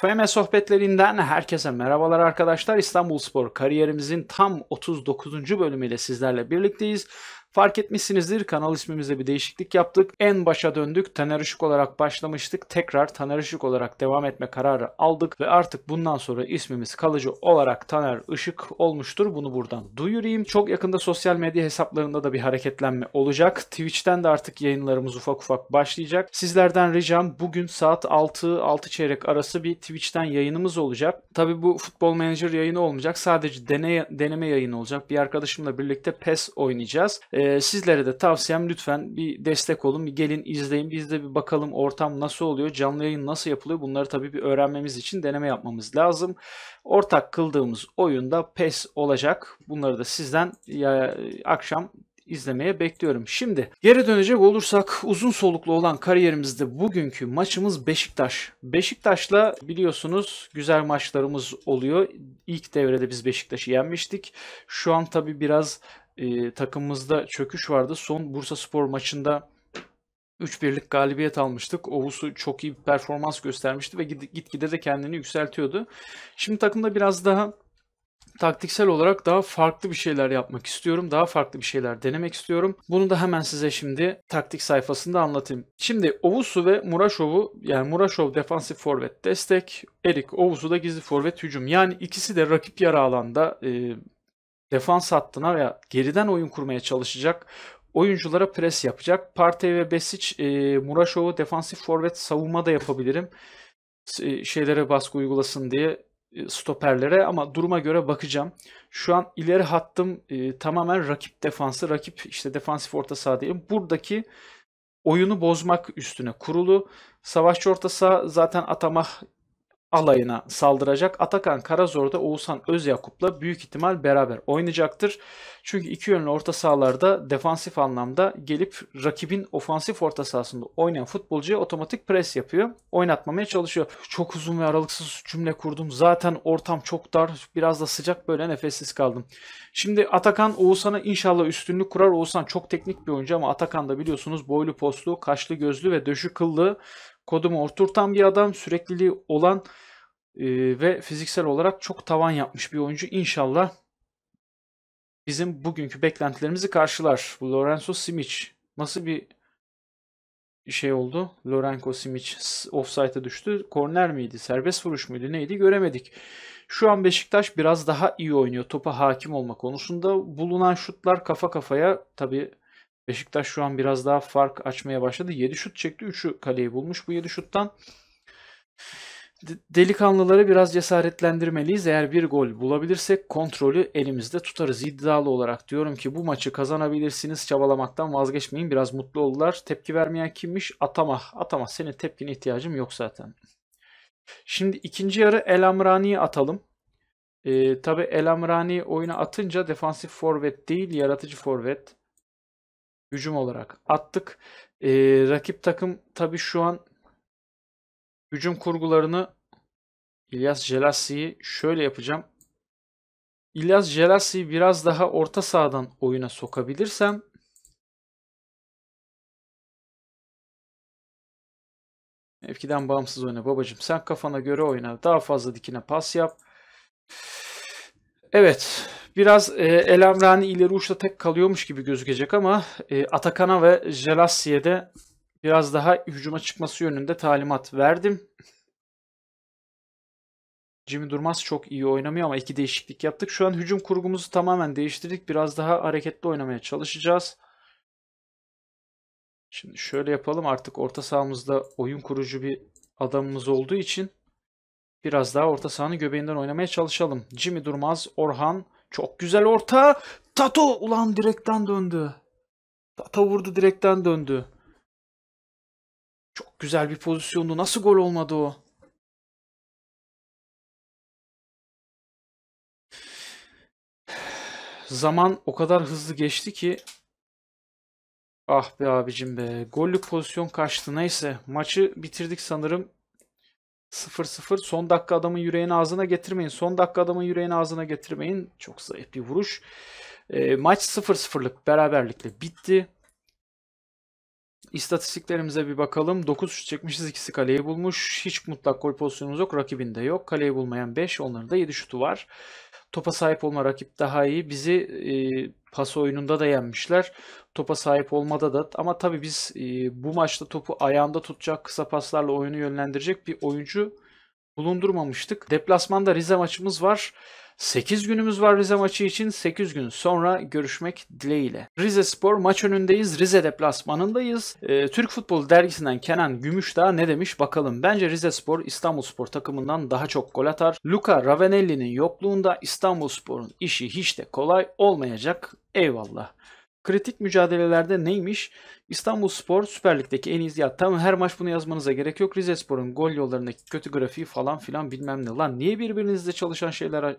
FM sohbetlerinden herkese merhabalar arkadaşlar. İstanbul Spor kariyerimizin tam 39. bölümüyle sizlerle birlikteyiz. Fark etmişsinizdir kanal ismimizde bir değişiklik yaptık. En başa döndük. Taner Işık olarak başlamıştık. Tekrar Taner Işık olarak devam etme kararı aldık ve artık bundan sonra ismimiz kalıcı olarak Taner Işık olmuştur. Bunu buradan duyurayım. Çok yakında sosyal medya hesaplarında da bir hareketlenme olacak. Twitch'ten de artık yayınlarımız ufak ufak başlayacak. Sizlerden ricam bugün saat 6 6 çeyrek arası bir Twitch'ten yayınımız olacak. Tabi bu futbol manager yayını olmayacak. Sadece deney, deneme yayını olacak. Bir arkadaşımla birlikte PES oynayacağız. Ee, ee, sizlere de tavsiyem lütfen bir destek olun, bir gelin izleyin. Biz de bir bakalım ortam nasıl oluyor, canlı yayın nasıl yapılıyor. Bunları tabii bir öğrenmemiz için deneme yapmamız lazım. Ortak kıldığımız oyunda PES olacak. Bunları da sizden ya, akşam izlemeye bekliyorum. Şimdi geri dönecek olursak uzun soluklu olan kariyerimizde bugünkü maçımız Beşiktaş. Beşiktaş'la biliyorsunuz güzel maçlarımız oluyor. İlk devrede biz Beşiktaş'ı yenmiştik. Şu an tabii biraz e, takımımızda çöküş vardı. Son Bursa Spor maçında 3-1'lik galibiyet almıştık. Oğuz'u çok iyi bir performans göstermişti ve gitgide de kendini yükseltiyordu. Şimdi takımda biraz daha taktiksel olarak daha farklı bir şeyler yapmak istiyorum. Daha farklı bir şeyler denemek istiyorum. Bunu da hemen size şimdi taktik sayfasında anlatayım. Şimdi Ovusu ve Muraşov'u yani Muraşov defansif forvet destek, Erik Ovusu da gizli forvet hücum. Yani ikisi de rakip yara alanda e, defans hattına veya geriden oyun kurmaya çalışacak oyunculara pres yapacak. Partey ve Besic, e, Muraşov'u defansif forvet savunma da yapabilirim. E, şeylere baskı uygulasın diye e, stoperlere ama duruma göre bakacağım. Şu an ileri hattım e, tamamen rakip defansı, rakip işte defansif orta saha diyelim. Buradaki oyunu bozmak üstüne kurulu. Savaşçı orta saha zaten Atamah alayına saldıracak. Atakan Karazor da Oğuzhan Özyakup'la büyük ihtimal beraber oynayacaktır. Çünkü iki yönlü orta sahalarda defansif anlamda gelip rakibin ofansif orta sahasında oynayan futbolcuya otomatik pres yapıyor. Oynatmamaya çalışıyor. Çok uzun ve aralıksız cümle kurdum. Zaten ortam çok dar. Biraz da sıcak böyle nefessiz kaldım. Şimdi Atakan Oğuzhan'a inşallah üstünlük kurar. Oğuzhan çok teknik bir oyuncu ama Atakan da biliyorsunuz boylu postlu, kaşlı gözlü ve döşü kıllı. Kodumu orturtan bir adam, sürekliliği olan e, ve fiziksel olarak çok tavan yapmış bir oyuncu. İnşallah bizim bugünkü beklentilerimizi karşılar. Bu Lorenzo Simic nasıl bir şey oldu? Lorenzo Simic offside'e düştü. Korner miydi? Serbest vuruş muydu? Neydi? Göremedik. Şu an Beşiktaş biraz daha iyi oynuyor topa hakim olma konusunda. Bulunan şutlar kafa kafaya tabi Beşiktaş şu an biraz daha fark açmaya başladı. 7 şut çekti. 3'ü kaleyi bulmuş bu 7 şuttan delikanlıları biraz cesaretlendirmeliyiz. Eğer bir gol bulabilirsek kontrolü elimizde tutarız. İddialı olarak diyorum ki bu maçı kazanabilirsiniz. Çabalamaktan vazgeçmeyin. Biraz mutlu oldular. Tepki vermeyen kimmiş? Atama. Atama. Senin tepkine ihtiyacım yok zaten. Şimdi ikinci yarı El Amrani'yi atalım. Ee, Tabi El Amrani oyuna atınca defansif forvet değil yaratıcı forvet. Hücum olarak attık. Ee, rakip takım tabi şu an hücum kurgularını İlyas Jelassi'yi şöyle yapacağım. İlyas Jelassi'yi biraz daha orta sahadan oyuna sokabilirsem Mevkiden bağımsız oyna babacım. Sen kafana göre oyna. Daha fazla dikine pas yap. Evet. Biraz e, Elamrani ileri uçta tek kalıyormuş gibi gözükecek ama e, Atakan'a ve Jelassi'ye de biraz daha hücuma çıkması yönünde talimat verdim. Jimmy Durmaz çok iyi oynamıyor ama iki değişiklik yaptık. Şu an hücum kurgumuzu tamamen değiştirdik. Biraz daha hareketli oynamaya çalışacağız. Şimdi şöyle yapalım. Artık orta sahamızda oyun kurucu bir adamımız olduğu için biraz daha orta sahanın göbeğinden oynamaya çalışalım. Jimmy Durmaz, Orhan çok güzel orta. Tato ulan direkten döndü. Tato vurdu direkten döndü. Çok güzel bir pozisyondu. Nasıl gol olmadı o? Zaman o kadar hızlı geçti ki Ah be abicim be. Gollük pozisyon kaçtı. Neyse. Maçı bitirdik sanırım. 0-0. Son dakika adamın yüreğini ağzına getirmeyin. Son dakika adamın yüreğini ağzına getirmeyin. Çok zayıf bir vuruş. E, maç 0-0'lık beraberlikle bitti. İstatistiklerimize bir bakalım. 9 şut çekmişiz. ikisi kaleyi bulmuş. Hiç mutlak gol pozisyonumuz yok. Rakibinde yok. Kaleyi bulmayan 5. Onların da 7 şutu var. Topa sahip olma rakip daha iyi. Bizi e, pas oyununda da yenmişler. Topa sahip olmada da ama tabii biz e, bu maçta topu ayağında tutacak kısa paslarla oyunu yönlendirecek bir oyuncu bulundurmamıştık. Deplasmanda Rize maçımız var. 8 günümüz var Rize maçı için. 8 gün sonra görüşmek dileğiyle. Rize Spor maç önündeyiz. Rize deplasmanındayız. Ee, Türk Futbol Dergisi'nden Kenan Gümüşdağ ne demiş bakalım. Bence Rize Spor İstanbul Spor takımından daha çok gol atar. Luca Ravenelli'nin yokluğunda İstanbul Spor'un işi hiç de kolay olmayacak. Eyvallah. Kritik mücadelelerde neymiş? İstanbul Spor Süper Lig'deki en iyi ya tam her maç bunu yazmanıza gerek yok. Rize Spor'un gol yollarındaki kötü grafiği falan filan bilmem ne. Lan niye birbirinizle çalışan şeyler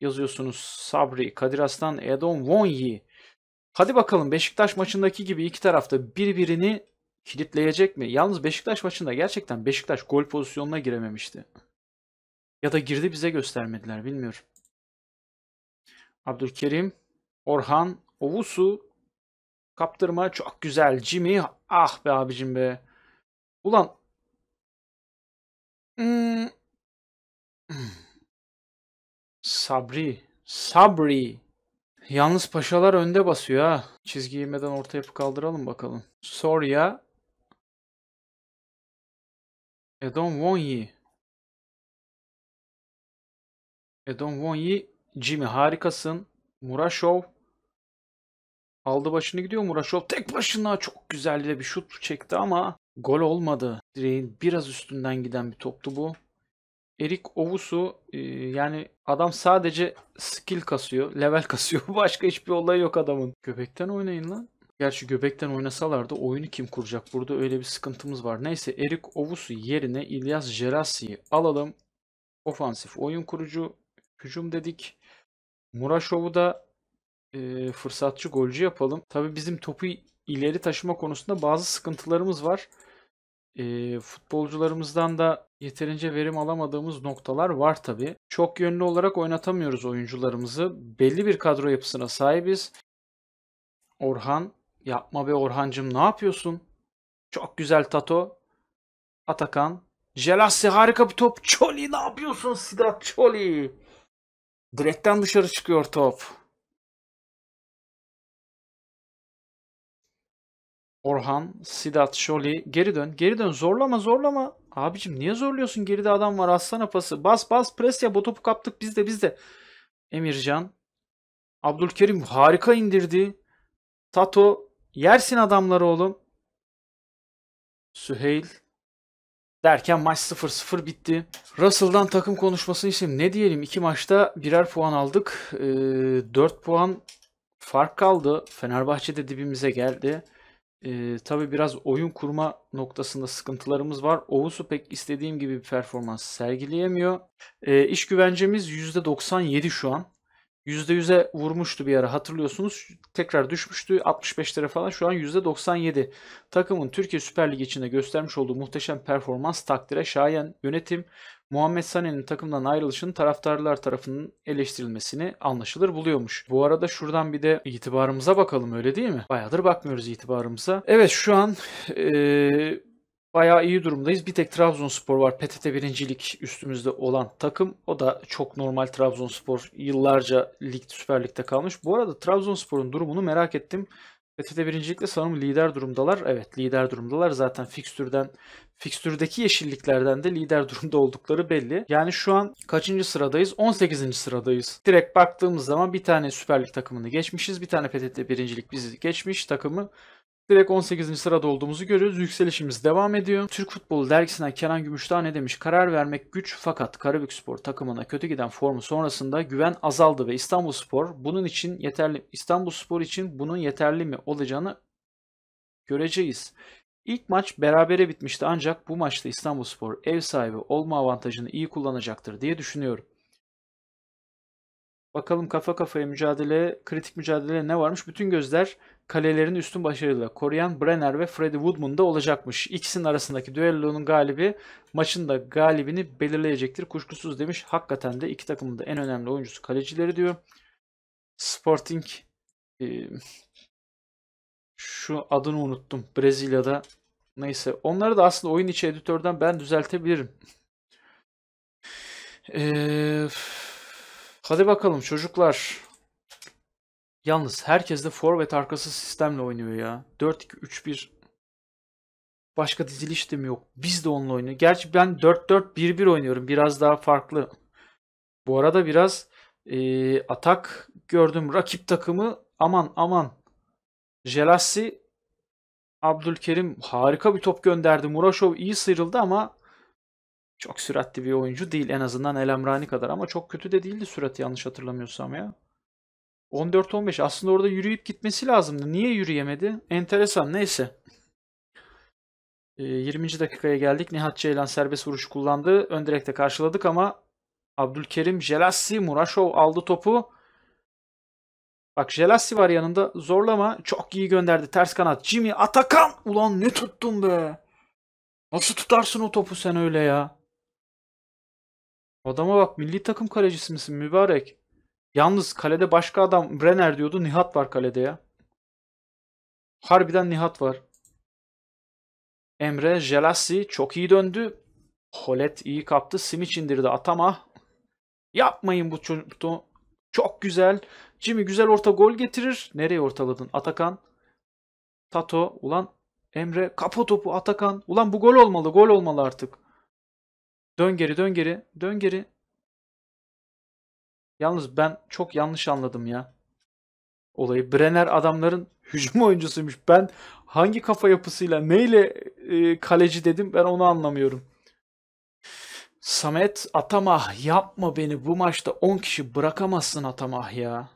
yazıyorsunuz? Sabri, Kadir Aslan, Edon Wonyi. Hadi bakalım Beşiktaş maçındaki gibi iki tarafta birbirini kilitleyecek mi? Yalnız Beşiktaş maçında gerçekten Beşiktaş gol pozisyonuna girememişti. Ya da girdi bize göstermediler bilmiyorum. Abdülkerim, Orhan, Ovusu, Kaptırma çok güzel Jimmy. Ah be abicim be. Ulan. Hmm. Sabri. Sabri. Yalnız paşalar önde basıyor ha. Çizgi yemeden orta yapı kaldıralım bakalım. Soria. Edon Wonyi. Edon Wonyi. Jimmy harikasın. Murashov. Aldı başını gidiyor Muraşov. Tek başına çok güzel bir şut çekti ama gol olmadı. Direğin biraz üstünden giden bir toptu bu. Erik Ovusu e, yani adam sadece skill kasıyor, level kasıyor. Başka hiçbir olay yok adamın. Göbekten oynayın lan. Gerçi göbekten oynasalardı oyunu kim kuracak? Burada öyle bir sıkıntımız var. Neyse Erik Ovusu yerine İlyas Jerasi'yi alalım. Ofansif oyun kurucu, hücum dedik. Muraşov'u da e, fırsatçı golcü yapalım. Tabi bizim topu ileri taşıma konusunda bazı sıkıntılarımız var. E, futbolcularımızdan da yeterince verim alamadığımız noktalar var tabi. Çok yönlü olarak oynatamıyoruz oyuncularımızı. Belli bir kadro yapısına sahibiz. Orhan, yapma be Orhancım ne yapıyorsun? Çok güzel Tato. Atakan. Jelassi harika bir top. Çoli ne yapıyorsun Sidat Çoli? Direkten dışarı çıkıyor top. Orhan, Sidat, Şoli. Geri dön. Geri dön. Zorlama zorlama. Abicim niye zorluyorsun? Geride adam var. aslan pası. Bas bas pres ya. bu Botopu kaptık biz de biz de. Emircan. Abdülkerim harika indirdi. Tato. Yersin adamları oğlum. Süheyl. Derken maç 0-0 bitti. Russell'dan takım konuşmasını istedim. Ne diyelim? İki maçta birer puan aldık. Ee, 4 puan fark kaldı. Fenerbahçe de dibimize geldi. E, tabii biraz oyun kurma noktasında sıkıntılarımız var. Oğuz'u pek istediğim gibi bir performans sergileyemiyor. E, iş güvencemiz %97 şu an. %100'e vurmuştu bir ara hatırlıyorsunuz. Tekrar düşmüştü 65'lere falan şu an %97. Takımın Türkiye Süper Ligi içinde göstermiş olduğu muhteşem performans takdire şayan yönetim Muhammed Sanen'in takımdan ayrılışının taraftarlar tarafının eleştirilmesini anlaşılır buluyormuş. Bu arada şuradan bir de itibarımıza bakalım öyle değil mi? Bayağıdır bakmıyoruz itibarımıza. Evet şu an ee, bayağı iyi durumdayız. Bir tek Trabzonspor var. PTT birincilik üstümüzde olan takım. O da çok normal Trabzonspor. Yıllarca lig, Süper Lig'de kalmış. Bu arada Trabzonspor'un durumunu merak ettim. Etete birincilikle sanırım lider durumdalar. Evet lider durumdalar. Zaten fikstürden, fikstürdeki yeşilliklerden de lider durumda oldukları belli. Yani şu an kaçıncı sıradayız? 18. sıradayız. Direkt baktığımız zaman bir tane Süper Lig takımını geçmişiz. Bir tane PTT birincilik bizi geçmiş takımı Direkt 18. sırada olduğumuzu görüyoruz. Yükselişimiz devam ediyor. Türk Futbolu dergisinden Kenan ne demiş karar vermek güç fakat Karabük Spor takımına kötü giden formu sonrasında güven azaldı ve İstanbul Spor bunun için yeterli İstanbul Spor için bunun yeterli mi olacağını göreceğiz. İlk maç berabere bitmişti ancak bu maçta İstanbul Spor ev sahibi olma avantajını iyi kullanacaktır diye düşünüyorum. Bakalım kafa kafaya mücadele, kritik mücadele ne varmış? Bütün gözler kalelerini üstün başarıyla koruyan Brenner ve Freddie Woodman da olacakmış. İkisinin arasındaki düellonun galibi maçın da galibini belirleyecektir kuşkusuz demiş. Hakikaten de iki takımın da en önemli oyuncusu kalecileri diyor. Sporting e, şu adını unuttum Brezilya'da neyse onları da aslında oyun içi editörden ben düzeltebilirim. E, hadi bakalım çocuklar. Yalnız herkes de forvet arkası sistemle oynuyor ya. 4-2-3-1. Başka diziliş de mi yok? Biz de onunla oynuyor. Gerçi ben 4-4-1-1 oynuyorum. Biraz daha farklı. Bu arada biraz e, atak gördüm. Rakip takımı aman aman. Jelassi Abdülkerim harika bir top gönderdi. Muraşov iyi sıyrıldı ama çok süratli bir oyuncu değil. En azından El Emrani kadar ama çok kötü de değildi sürat yanlış hatırlamıyorsam ya. 14-15 aslında orada yürüyüp gitmesi lazımdı. Niye yürüyemedi? Enteresan neyse. 20. Ee, dakikaya geldik. Nihat Ceylan serbest vuruş kullandı. Ön direkte karşıladık ama Abdülkerim Jelassi Muraşov aldı topu. Bak Jelassi var yanında. Zorlama. Çok iyi gönderdi. Ters kanat. Jimmy Atakan. Ulan ne tuttun be. Nasıl tutarsın o topu sen öyle ya? Adama bak milli takım kalecisi misin mübarek? Yalnız kalede başka adam Brenner diyordu. Nihat var kalede ya. Harbiden Nihat var. Emre Jelassi çok iyi döndü. Holet iyi kaptı. Simic indirdi. Atama. Yapmayın bu çocuktu. Çok güzel. Jimmy güzel orta gol getirir. Nereye ortaladın? Atakan. Tato. Ulan Emre. Kapı topu Atakan. Ulan bu gol olmalı. Gol olmalı artık. Dön geri dön geri. Dön geri. Yalnız ben çok yanlış anladım ya olayı. Brenner adamların hücum oyuncusuymuş. Ben hangi kafa yapısıyla neyle e, kaleci dedim ben onu anlamıyorum. Samet Atamah yapma beni bu maçta 10 kişi bırakamazsın Atamah ya.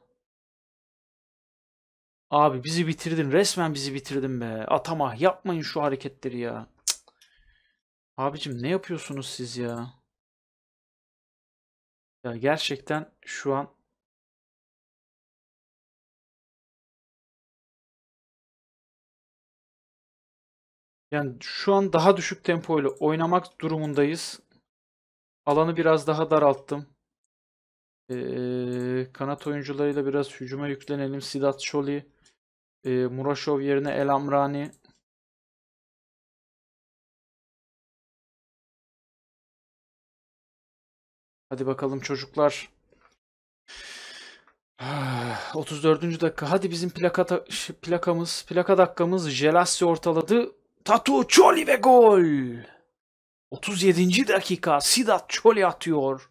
Abi bizi bitirdin resmen bizi bitirdin be. Atamah yapmayın şu hareketleri ya. Cık. Abicim ne yapıyorsunuz siz ya? Ya gerçekten şu an yani şu an daha düşük tempo ile oynamak durumundayız. Alanı biraz daha daralttım. Ee, kanat oyuncularıyla biraz hücuma yüklenelim. Sidat Şoli, e, Muraşov yerine El Amrani, Hadi bakalım çocuklar. 34. Ah, dakika. Hadi bizim plaka plakamız, plaka dakikamız Jelassi ortaladı. Tatu Çoli ve gol. 37. dakika. Sidat Çoli atıyor.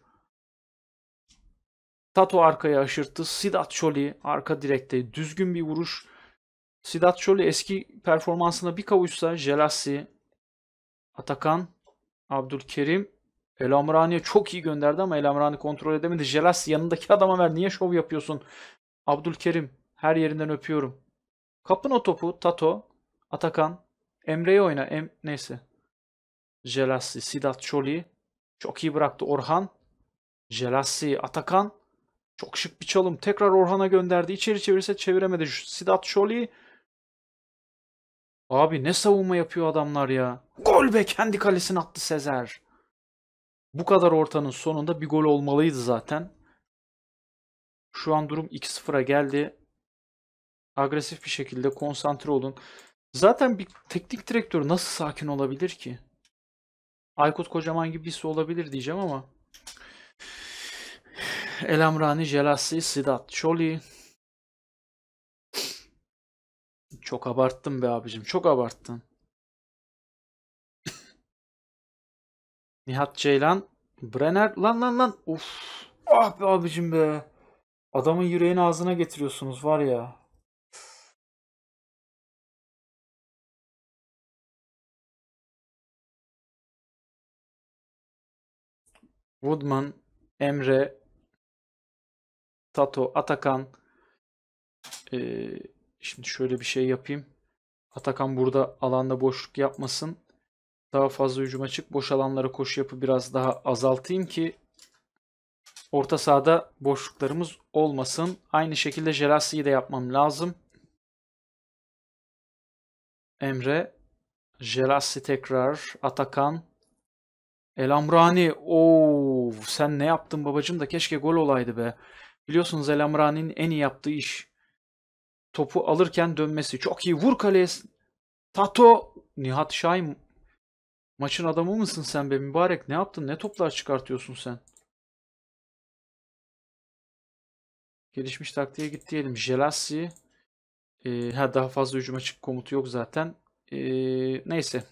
Tatu arkaya aşırttı. Sidat Çoli arka direkte düzgün bir vuruş. Sidat Çoli eski performansına bir kavuşsa Jelassi, Atakan, Abdülkerim Elamrani'ye çok iyi gönderdi ama Elamrani kontrol edemedi. Jelas yanındaki adama ver. Niye şov yapıyorsun? Abdülkerim her yerinden öpüyorum. Kapın o topu. Tato, Atakan, Emre'yi oyna. Em Neyse. Jelassi, Sidat Çoli. Çok iyi bıraktı Orhan. Jelassi, Atakan. Çok şık bir çalım. Tekrar Orhan'a gönderdi. İçeri çevirse çeviremedi. Sidat Çoli. Abi ne savunma yapıyor adamlar ya. Gol be kendi kalesine attı Sezer. Bu kadar ortanın sonunda bir gol olmalıydı zaten. Şu an durum 2-0'a geldi. Agresif bir şekilde konsantre olun. Zaten bir teknik direktör nasıl sakin olabilir ki? Aykut Kocaman gibi birisi olabilir diyeceğim ama. Elamrani, Jelassi, Sidat, Choli. Çok abarttım be abicim. Çok abarttın. Nihat Ceylan. Brenner. Lan lan lan. Uf. Ah be abicim be. Adamın yüreğini ağzına getiriyorsunuz var ya. Woodman, Emre, Tato, Atakan. Ee, şimdi şöyle bir şey yapayım. Atakan burada alanda boşluk yapmasın. Daha fazla hücuma çık. Boş alanlara koşu yapı biraz daha azaltayım ki orta sahada boşluklarımız olmasın. Aynı şekilde Jerasi'yi de yapmam lazım. Emre, Jerasi tekrar, Atakan, Elamrani. Oo, sen ne yaptın babacım da keşke gol olaydı be. Biliyorsunuz Elamrani'nin en iyi yaptığı iş. Topu alırken dönmesi. Çok iyi. Vur kaleye. Tato. Nihat Şahin Maçın adamı mısın sen be mübarek? Ne yaptın? Ne toplar çıkartıyorsun sen? Gelişmiş taktiğe git diyelim. Jelassi. Ee, ha, daha fazla hücum açık komutu yok zaten. Ee, neyse.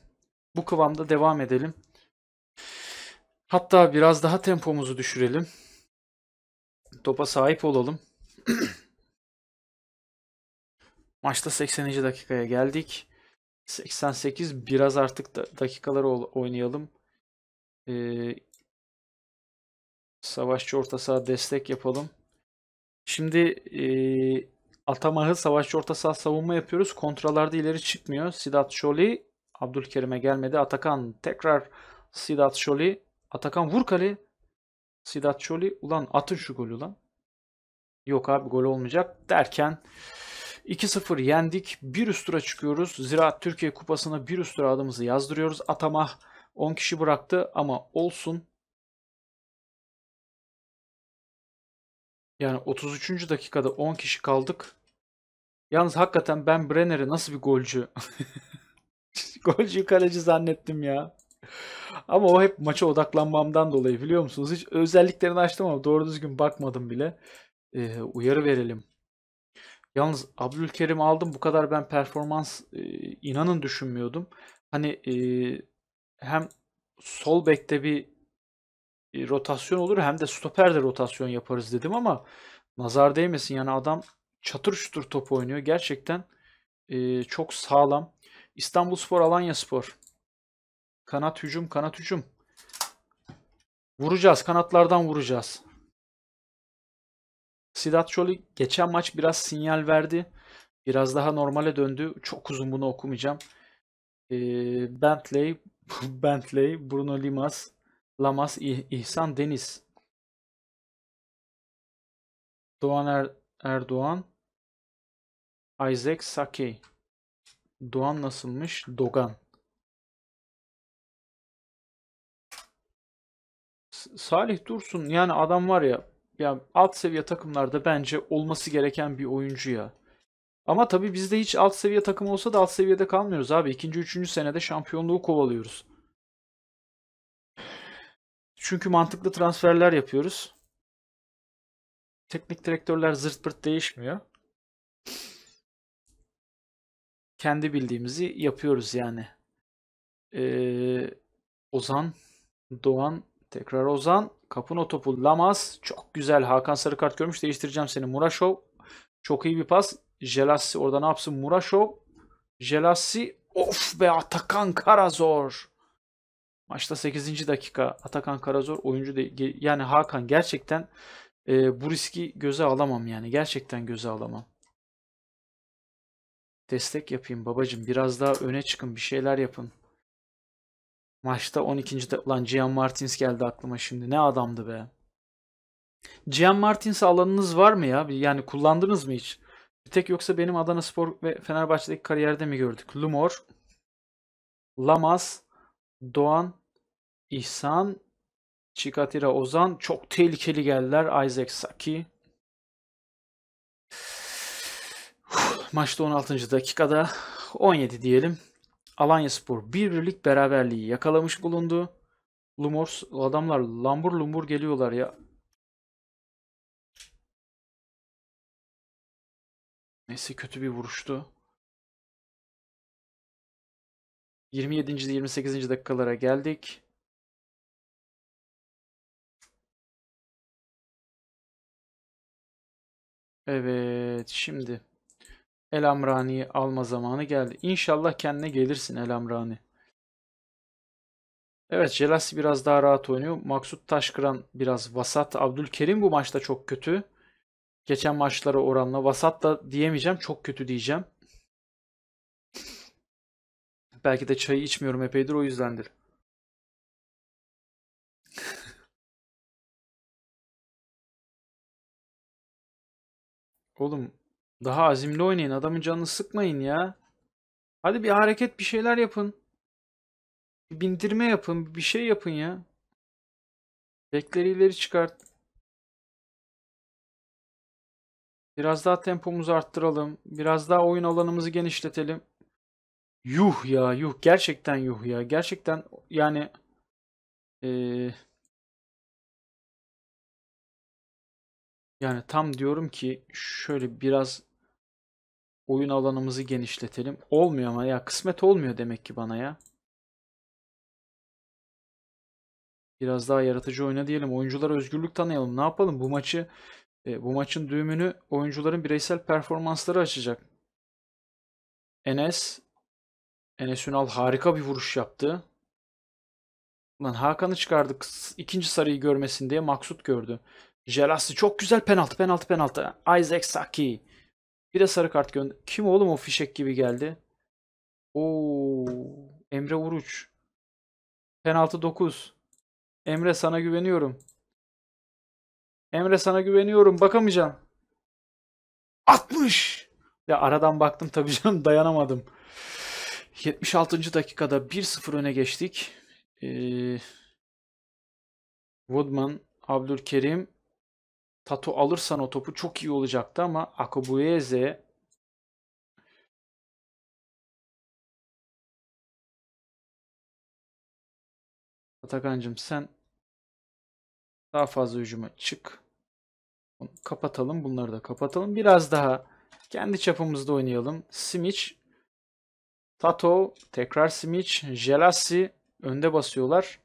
Bu kıvamda devam edelim. Hatta biraz daha tempomuzu düşürelim. Topa sahip olalım. Maçta 80. dakikaya geldik. 88 biraz artık da, dakikaları oynayalım. Ee, savaşçı orta saha destek yapalım. Şimdi e, Atamah'ı savaşçı orta saha savunma yapıyoruz. Kontralarda ileri çıkmıyor. Sidat Şoli Abdülkerim'e gelmedi. Atakan tekrar Sidat Şoli. Atakan vur kale. Sidat Şoli ulan atın şu golü lan. Yok abi gol olmayacak derken 2-0 yendik. Bir üst tura çıkıyoruz. Zira Türkiye Kupası'na bir üst tura adımızı yazdırıyoruz. Atamah 10 kişi bıraktı ama olsun. Yani 33. dakikada 10 kişi kaldık. Yalnız hakikaten ben Brenner'i nasıl bir golcü golcü kaleci zannettim ya. Ama o hep maça odaklanmamdan dolayı biliyor musunuz? Hiç özelliklerini açtım ama doğru düzgün bakmadım bile. Ee, uyarı verelim Yalnız Abdülkerim aldım bu kadar ben performans e, inanın düşünmüyordum. Hani e, hem sol bekte bir e, rotasyon olur hem de stoperde rotasyon yaparız dedim ama nazar değmesin yani adam çatır çutur top oynuyor. Gerçekten e, çok sağlam. İstanbul Spor, Alanya Spor. Kanat hücum, kanat hücum. Vuracağız. Kanatlardan vuracağız. Sidat Çoli geçen maç biraz sinyal verdi. Biraz daha normale döndü. Çok uzun bunu okumayacağım. E, Bentley, Bentley, Bruno Limas, Lamas, İhsan Deniz, Doğan er, Erdoğan, Isaac Saki. Doğan nasılmış? Dogan. Salih Dursun yani adam var ya yani alt seviye takımlarda bence olması gereken bir oyuncu ya. Ama tabii bizde hiç alt seviye takım olsa da alt seviyede kalmıyoruz abi. İkinci, üçüncü senede şampiyonluğu kovalıyoruz. Çünkü mantıklı transferler yapıyoruz. Teknik direktörler zırt pırt değişmiyor. Kendi bildiğimizi yapıyoruz yani. Ee, Ozan, Doğan, tekrar Ozan. Kapuna topu Lamas. Çok güzel. Hakan sarı kart görmüş. Değiştireceğim seni. Muraşov. Çok iyi bir pas. Jelassi orada ne yapsın? Muraşov. Jelassi. Of be Atakan Karazor. Maçta 8. dakika Atakan Karazor oyuncu değil. Yani Hakan gerçekten e, bu riski göze alamam yani. Gerçekten göze alamam. Destek yapayım babacım. Biraz daha öne çıkın. Bir şeyler yapın. Maçta 12. de ulan Gian Martins geldi aklıma şimdi. Ne adamdı be. Gian Martins alanınız var mı ya? Yani kullandınız mı hiç? Bir tek yoksa benim Adana Spor ve Fenerbahçe'deki kariyerde mi gördük? Lumor, Lamas, Doğan, İhsan, Çikatira Ozan çok tehlikeli geldiler. Isaac Saki. Maçta 16. dakikada 17 diyelim. Alanya Spor bir birlik beraberliği yakalamış bulundu. Lumors adamlar lambur lumbur geliyorlar ya. Neyse kötü bir vuruştu. 27. 28. dakikalara geldik. Evet şimdi El Amrani'yi alma zamanı geldi. İnşallah kendine gelirsin El Amrani. Evet Jelas biraz daha rahat oynuyor. Maksut Taşkıran biraz vasat. Abdülkerim bu maçta çok kötü. Geçen maçlara oranla vasat da diyemeyeceğim. Çok kötü diyeceğim. Belki de çayı içmiyorum epeydir o yüzdendir. Oğlum daha azimli oynayın. Adamın canını sıkmayın ya. Hadi bir hareket bir şeyler yapın. Bir bindirme yapın. Bir şey yapın ya. Bekleri ileri çıkart. Biraz daha tempomuzu arttıralım. Biraz daha oyun alanımızı genişletelim. Yuh ya yuh. Gerçekten yuh ya. Gerçekten yani... Eee... Yani tam diyorum ki şöyle biraz oyun alanımızı genişletelim. Olmuyor ama ya kısmet olmuyor demek ki bana ya. Biraz daha yaratıcı oyna diyelim. Oyunculara özgürlük tanıyalım. Ne yapalım? Bu maçı e, bu maçın düğümünü oyuncuların bireysel performansları açacak. Enes Enes Ünal harika bir vuruş yaptı. Lan Hakan'ı çıkardık. İkinci sarıyı görmesin diye Maksut gördü. Jelassi çok güzel penaltı penaltı penaltı. Isaac Saki. Bir de sarı kart gönder. Kim oğlum o fişek gibi geldi? Oo, Emre Uruç. Penaltı 9. Emre sana güveniyorum. Emre sana güveniyorum. Bakamayacağım. 60. Ya aradan baktım tabii canım dayanamadım. 76. dakikada 1-0 öne geçtik. Ee, Woodman, Abdülkerim, Tato alırsan o topu çok iyi olacaktı ama Akobuyeze Atakan'cım sen daha fazla hücuma çık. kapatalım. Bunları da kapatalım. Biraz daha kendi çapımızda oynayalım. Simic, Tato, tekrar Simic, Jelassi önde basıyorlar.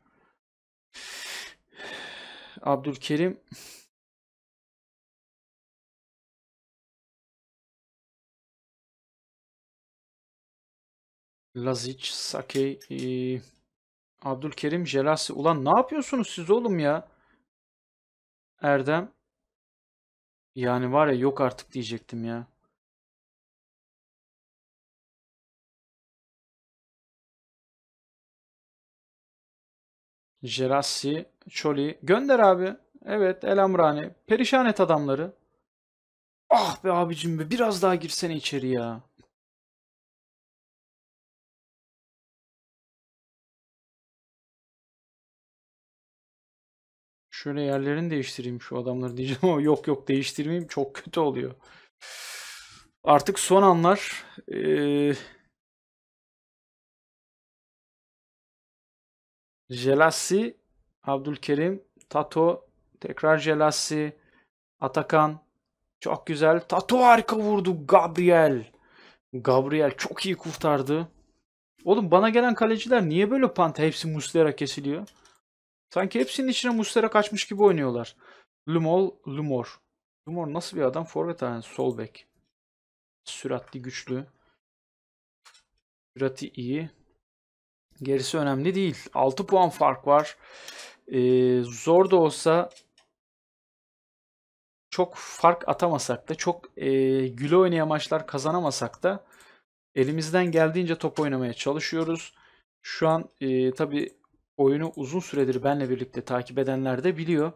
Abdülkerim Lazic, Sake, e, Abdülkerim, Jelasi. Ulan ne yapıyorsunuz siz oğlum ya? Erdem. Yani var ya yok artık diyecektim ya. Jerassi, Çoli. Gönder abi. Evet El Amrani. Perişan et adamları. Ah be abicim be biraz daha girsene içeri ya. Şöyle yerlerini değiştireyim şu adamları diyeceğim ama yok yok değiştirmeyeyim çok kötü oluyor. Artık son anlar. Ee, Jelassi, Abdülkerim, Tato, tekrar Jelassi, Atakan. Çok güzel. Tato harika vurdu Gabriel. Gabriel çok iyi kurtardı. Oğlum bana gelen kaleciler niye böyle panta hepsi Muslera kesiliyor? Sanki hepsinin içine Muslera kaçmış gibi oynuyorlar. Lumol, Lumor. Lumor nasıl bir adam? Forvet yani sol bek. Süratli, güçlü. Sürati iyi. Gerisi önemli değil. 6 puan fark var. Ee, zor da olsa çok fark atamasak da çok e, güle oynaya maçlar kazanamasak da elimizden geldiğince top oynamaya çalışıyoruz. Şu an e, tabii oyunu uzun süredir benle birlikte takip edenler de biliyor.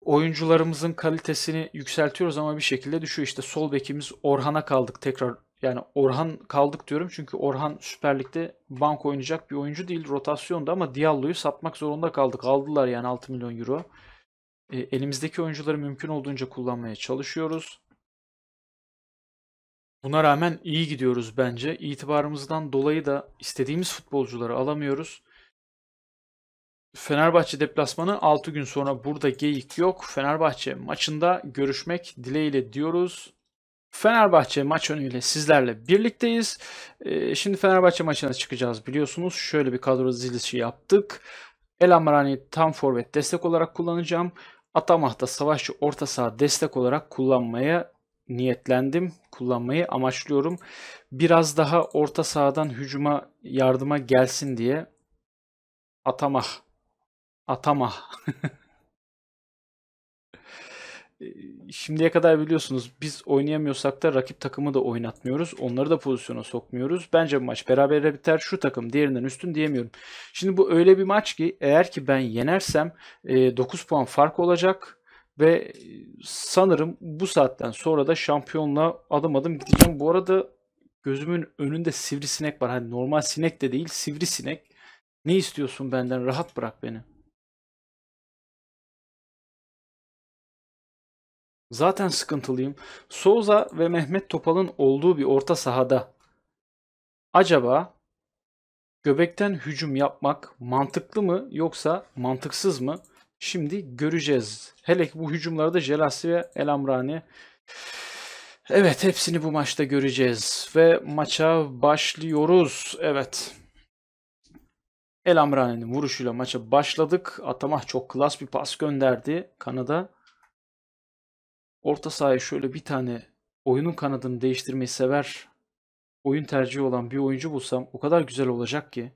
Oyuncularımızın kalitesini yükseltiyoruz ama bir şekilde düşüyor. İşte sol bekimiz Orhan'a kaldık tekrar. Yani Orhan kaldık diyorum çünkü Orhan Süper Lig'de bank oynayacak bir oyuncu değil. Rotasyonda ama Diallo'yu satmak zorunda kaldık. Aldılar yani 6 milyon euro. E, elimizdeki oyuncuları mümkün olduğunca kullanmaya çalışıyoruz. Buna rağmen iyi gidiyoruz bence. İtibarımızdan dolayı da istediğimiz futbolcuları alamıyoruz. Fenerbahçe deplasmanı 6 gün sonra burada geyik yok. Fenerbahçe maçında görüşmek dileğiyle diyoruz. Fenerbahçe maç önüyle sizlerle birlikteyiz. Ee, şimdi Fenerbahçe maçına çıkacağız biliyorsunuz. Şöyle bir kadro dizilişi yaptık. El Amrani tam forvet destek olarak kullanacağım. Atamah'ta savaşçı orta saha destek olarak kullanmaya niyetlendim. Kullanmayı amaçlıyorum. Biraz daha orta sahadan hücuma yardıma gelsin diye Atamah. Atamah. Ee, şimdiye kadar biliyorsunuz biz oynayamıyorsak da rakip takımı da oynatmıyoruz. Onları da pozisyona sokmuyoruz. Bence bu maç beraber biter. Şu takım diğerinden üstün diyemiyorum. Şimdi bu öyle bir maç ki eğer ki ben yenersem 9 e, puan fark olacak ve e, sanırım bu saatten sonra da şampiyonla adım adım gideceğim. Bu arada gözümün önünde sivrisinek var. Hani normal sinek de değil sivrisinek. Ne istiyorsun benden? Rahat bırak beni. Zaten sıkıntılıyım. Souza ve Mehmet Topal'ın olduğu bir orta sahada acaba göbekten hücum yapmak mantıklı mı yoksa mantıksız mı? Şimdi göreceğiz. Hele ki bu hücumlarda Jelassi ve El Amrani. Evet hepsini bu maçta göreceğiz. Ve maça başlıyoruz. Evet. El Amrani'nin vuruşuyla maça başladık. Atamah çok klas bir pas gönderdi Kanada. Orta sahaya şöyle bir tane oyunun kanadını değiştirmeyi sever oyun tercihi olan bir oyuncu bulsam o kadar güzel olacak ki.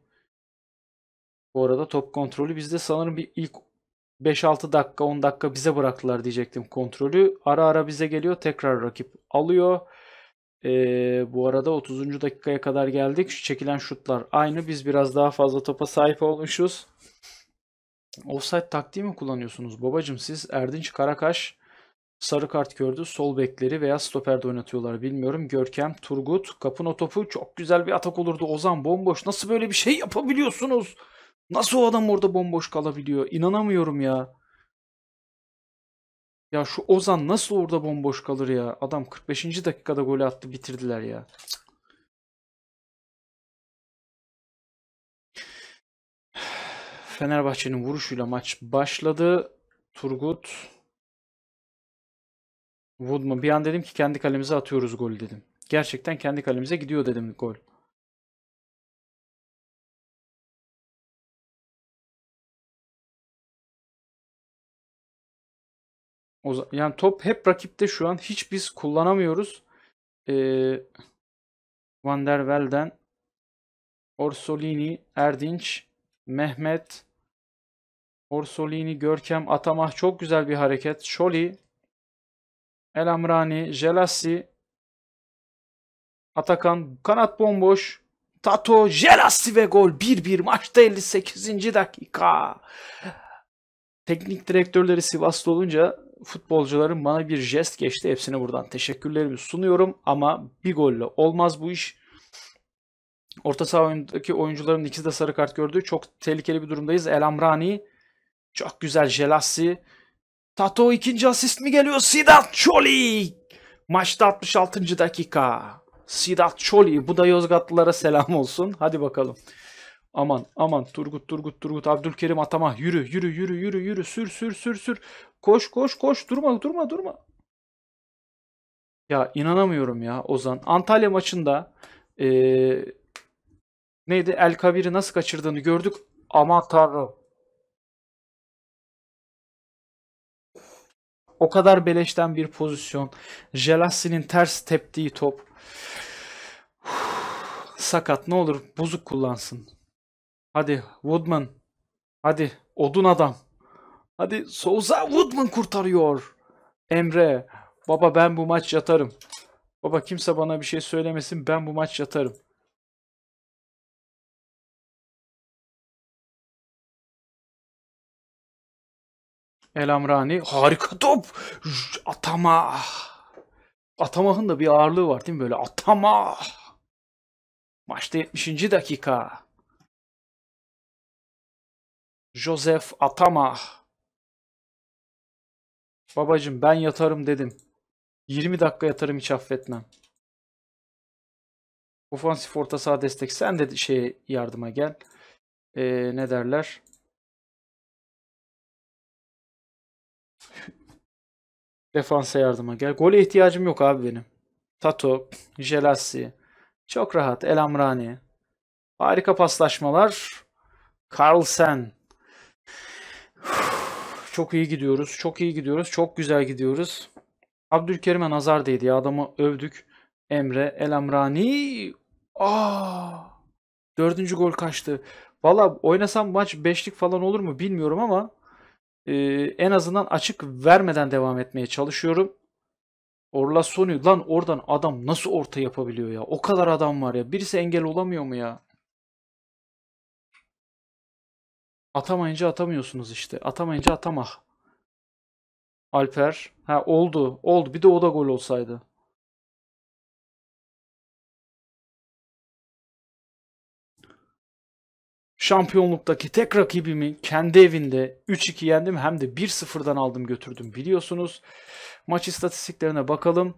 Bu arada top kontrolü bizde sanırım bir ilk 5-6 dakika 10 dakika bize bıraktılar diyecektim kontrolü. Ara ara bize geliyor tekrar rakip alıyor. Ee, bu arada 30. dakikaya kadar geldik. Şu çekilen şutlar aynı. Biz biraz daha fazla topa sahip olmuşuz. Offside taktiği mi kullanıyorsunuz babacım siz? Erdinç Karakaş sarı kart gördü. Sol bekleri veya stoperde oynatıyorlar bilmiyorum. Görkem, Turgut, kapın o topu çok güzel bir atak olurdu. Ozan bomboş. Nasıl böyle bir şey yapabiliyorsunuz? Nasıl o adam orada bomboş kalabiliyor? İnanamıyorum ya. Ya şu Ozan nasıl orada bomboş kalır ya? Adam 45. dakikada gol attı bitirdiler ya. Fenerbahçe'nin vuruşuyla maç başladı. Turgut Woodman. Bir an dedim ki kendi kalemize atıyoruz golü dedim. Gerçekten kendi kalemize gidiyor dedim gol. O yani top hep rakipte şu an. Hiç biz kullanamıyoruz. Ee, Van der Velden, Orsolini, Erdinç, Mehmet, Orsolini, Görkem, Atamah çok güzel bir hareket. Şoli, El Amrani, Jelassi, Atakan, kanat bomboş. Tato, Jelassi ve gol 1-1 maçta 58. dakika. Teknik direktörleri Sivaslı olunca futbolcuların bana bir jest geçti. Hepsine buradan teşekkürlerimi sunuyorum ama bir golle olmaz bu iş. Orta saha oyundaki oyuncuların ikisi de sarı kart gördü. Çok tehlikeli bir durumdayız. El Amrani çok güzel Jelassi. Tato ikinci asist mi geliyor? Sidat Çoli. Maçta 66. dakika. Sidat Çoli. Bu da Yozgatlılara selam olsun. Hadi bakalım. Aman aman Turgut Turgut Turgut Abdülkerim Atama yürü yürü yürü yürü yürü sür sür sür sür. Koş koş koş durma durma durma. Ya inanamıyorum ya Ozan. Antalya maçında ee, neydi El Kabir'i nasıl kaçırdığını gördük. Ama tanrım. O kadar beleşten bir pozisyon. Jelassi'nin ters teptiği top. Sakat ne olur bozuk kullansın. Hadi Woodman. Hadi odun adam. Hadi Souza Woodman kurtarıyor. Emre. Baba ben bu maç yatarım. Baba kimse bana bir şey söylemesin ben bu maç yatarım. Elamrani harika top. Atama. Atamah'ın da bir ağırlığı var değil mi böyle? Atama. Maçta 70. dakika. Joseph Atama. Babacım ben yatarım dedim. 20 dakika yatarım hiç affetmem. Ofansif orta saha destek. Sen de şey yardıma gel. Ee, ne derler? Defansa yardıma gel. Gole ihtiyacım yok abi benim. Tato, Jelassi. Çok rahat. El Amrani. Harika paslaşmalar. Carlsen. Çok iyi gidiyoruz. Çok iyi gidiyoruz. Çok güzel gidiyoruz. Abdülkerim'e nazar değdi ya. Adamı övdük. Emre El Amrani. Aa! Ah! Dördüncü gol kaçtı. Valla oynasam maç beşlik falan olur mu bilmiyorum ama e, en azından açık vermeden devam etmeye çalışıyorum. Orla Sonu lan oradan adam nasıl orta yapabiliyor ya? O kadar adam var ya. Birisi engel olamıyor mu ya? Atamayınca atamıyorsunuz işte. Atamayınca atamah. Alper. Ha oldu. Oldu. Bir de o da gol olsaydı. Şampiyonluktaki tek rakibimi kendi evinde 3-2 yendim hem de 1-0'dan aldım götürdüm biliyorsunuz. Maç istatistiklerine bakalım.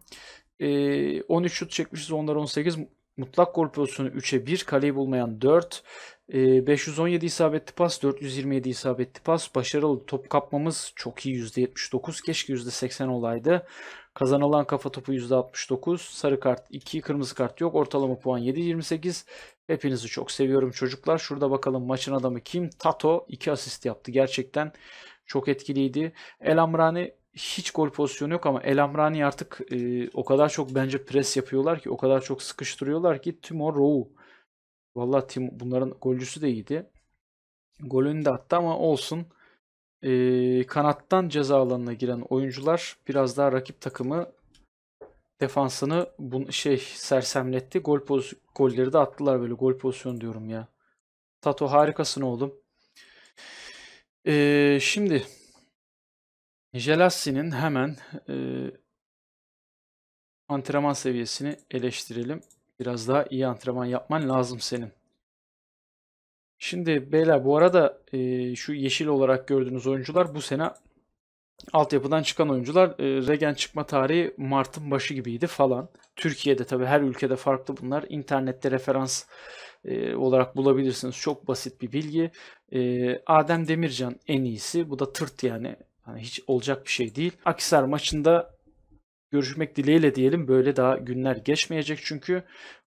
Ee, 13 şut çekmişiz onlar 18. Mutlak gol pozisyonu 3'e 1. Kaleyi bulmayan 4. 517 ee, isabetli pas, 427 isabetli pas. Başarılı top kapmamız çok iyi %79. Keşke %80 olaydı. Kazanılan kafa topu %69. Sarı kart 2, kırmızı kart yok. Ortalama puan 7.28. Hepinizi çok seviyorum çocuklar. Şurada bakalım maçın adamı kim? Tato 2 asist yaptı. Gerçekten çok etkiliydi. El Amrani hiç gol pozisyonu yok ama El Amrani artık e, o kadar çok bence pres yapıyorlar ki o kadar çok sıkıştırıyorlar ki Timor Rowe valla Tim bunların golcüsü de iyiydi. Golünü de attı ama olsun. E, kanattan ceza alanına giren oyuncular biraz daha rakip takımı defansını bun şey sersemletti. Gol poz golleri de attılar böyle gol pozisyonu diyorum ya. Tato harikasın oğlum. E, şimdi Jelassi'nin hemen e, antrenman seviyesini eleştirelim. Biraz daha iyi antrenman yapman lazım senin. Şimdi beyler bu arada e, şu yeşil olarak gördüğünüz oyuncular bu sene altyapıdan çıkan oyuncular. E, Regen çıkma tarihi Mart'ın başı gibiydi falan. Türkiye'de tabi her ülkede farklı bunlar. İnternette referans e, olarak bulabilirsiniz. Çok basit bir bilgi. E, Adem Demircan en iyisi. Bu da tırt yani. Hani hiç olacak bir şey değil. Akisar maçında görüşmek dileğiyle diyelim. Böyle daha günler geçmeyecek çünkü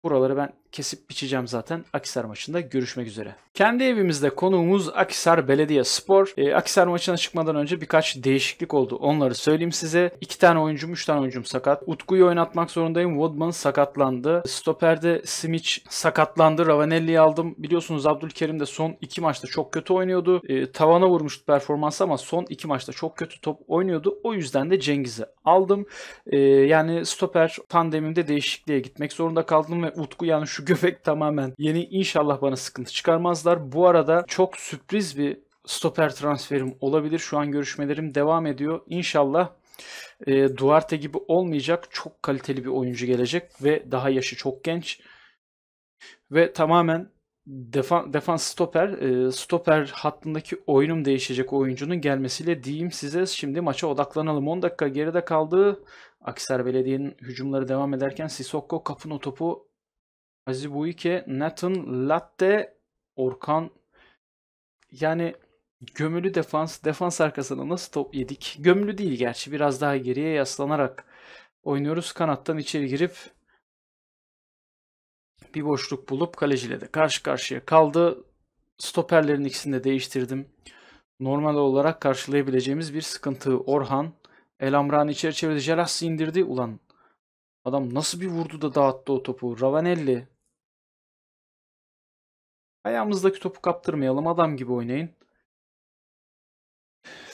buraları ben kesip biçeceğim zaten Akisar maçında görüşmek üzere. Kendi evimizde konuğumuz Akisar Belediye Spor. E, Akisar maçına çıkmadan önce birkaç değişiklik oldu. Onları söyleyeyim size. 2 tane oyuncum, 3 tane oyuncum sakat. Utku'yu oynatmak zorundayım. Woodman sakatlandı. Stoper'de Simic sakatlandı. Ravanelli'yi aldım. Biliyorsunuz Abdülkerim de son 2 maçta çok kötü oynuyordu. E, tavana vurmuştu performans ama son 2 maçta çok kötü top oynuyordu. O yüzden de Cengiz'i aldım. E, yani stoper tandemimde değişikliğe gitmek zorunda kaldım ve Utku yani şu şu göbek tamamen yeni. inşallah bana sıkıntı çıkarmazlar. Bu arada çok sürpriz bir stoper transferim olabilir. Şu an görüşmelerim devam ediyor. İnşallah e, Duarte gibi olmayacak. Çok kaliteli bir oyuncu gelecek ve daha yaşı çok genç. Ve tamamen defan, defans stoper, e, stoper hattındaki oyunum değişecek oyuncunun gelmesiyle diyeyim size. Şimdi maça odaklanalım. 10 dakika geride kaldı. Aksar Belediye'nin hücumları devam ederken Sissoko kapın o topu Aziz Buike, Nathan Latte, Orkan. Yani gömülü defans, defans arkasına nasıl top yedik? Gömülü değil gerçi biraz daha geriye yaslanarak oynuyoruz. Kanattan içeri girip bir boşluk bulup kaleciyle de karşı karşıya kaldı. Stoperlerin ikisini de değiştirdim. Normal olarak karşılayabileceğimiz bir sıkıntı. Orhan, Elamran içeri çevirdi. Jelassi indirdi. Ulan adam nasıl bir vurdu da dağıttı o topu. Ravanelli Ayağımızdaki topu kaptırmayalım. Adam gibi oynayın.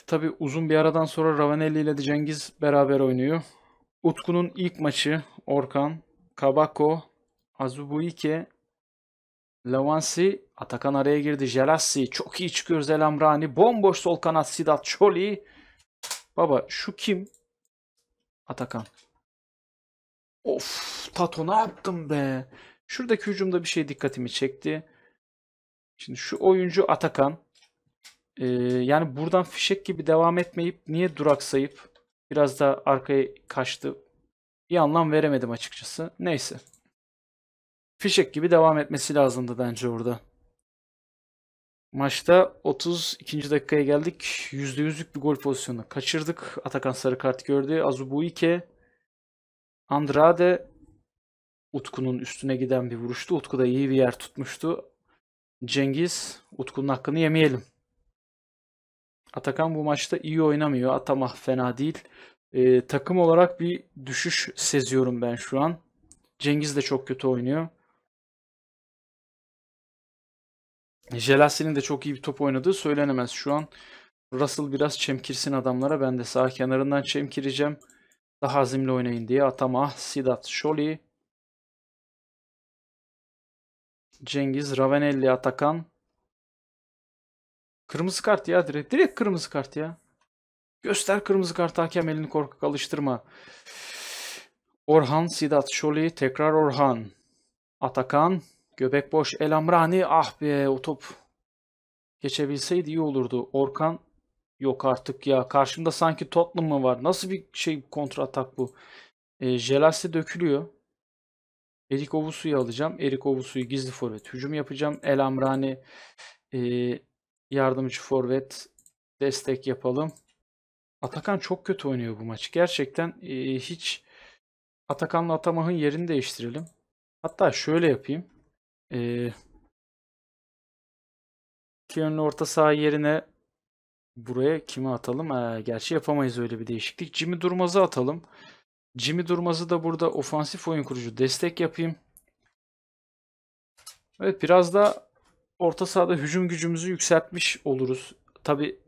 Tabi uzun bir aradan sonra Ravanelli ile de Cengiz beraber oynuyor. Utku'nun ilk maçı Orkan, Kabako, Azubuike, Lavansi, Atakan araya girdi. Jelassi çok iyi çıkıyor Zelamrani. Bomboş sol kanat Sidat Çoli. Baba şu kim? Atakan. Of Tato ne yaptım be. Şuradaki hücumda bir şey dikkatimi çekti. Şimdi şu oyuncu Atakan e, yani buradan fişek gibi devam etmeyip niye duraksayıp biraz da arkaya kaçtı bir anlam veremedim açıkçası. Neyse. Fişek gibi devam etmesi lazımdı bence orada. Maçta 32. dakikaya geldik. %100'lük bir gol pozisyonu kaçırdık. Atakan sarı kart gördü. Azubuike Andrade Utku'nun üstüne giden bir vuruştu. Utku da iyi bir yer tutmuştu. Cengiz Utku'nun hakkını yemeyelim. Atakan bu maçta iyi oynamıyor. Atama fena değil. E, takım olarak bir düşüş seziyorum ben şu an. Cengiz de çok kötü oynuyor. Jelasi'nin de çok iyi bir top oynadığı söylenemez şu an. Russell biraz çemkirsin adamlara. Ben de sağ kenarından çemkireceğim. Daha azimli oynayın diye. Atama, Sidat, Şoli, Cengiz, Ravenelli, Atakan. Kırmızı kart ya direkt. Direkt kırmızı kart ya. Göster kırmızı kart hakem elini korkak alıştırma. Orhan, Sidat, Şoli, tekrar Orhan. Atakan, göbek boş, El Amrani. Ah be o top geçebilseydi iyi olurdu. Orkan, yok artık ya. Karşımda sanki Tottenham mı var? Nasıl bir şey kontra atak bu? E, jelasi dökülüyor. Erik Ovusu'yu alacağım. Erik Ovusu'yu gizli forvet hücum yapacağım. El Amrani e, yardımcı forvet destek yapalım. Atakan çok kötü oynuyor bu maç. Gerçekten e, hiç Atakan'la Atamah'ın yerini değiştirelim. Hatta şöyle yapayım. E, iki yönlü orta saha yerine buraya kimi atalım? Ha, gerçi yapamayız öyle bir değişiklik. Jimmy Durmaz'ı atalım. Jimmy Durmaz'ı da burada ofansif oyun kurucu destek yapayım. Evet biraz da orta sahada hücum gücümüzü yükseltmiş oluruz. Tabi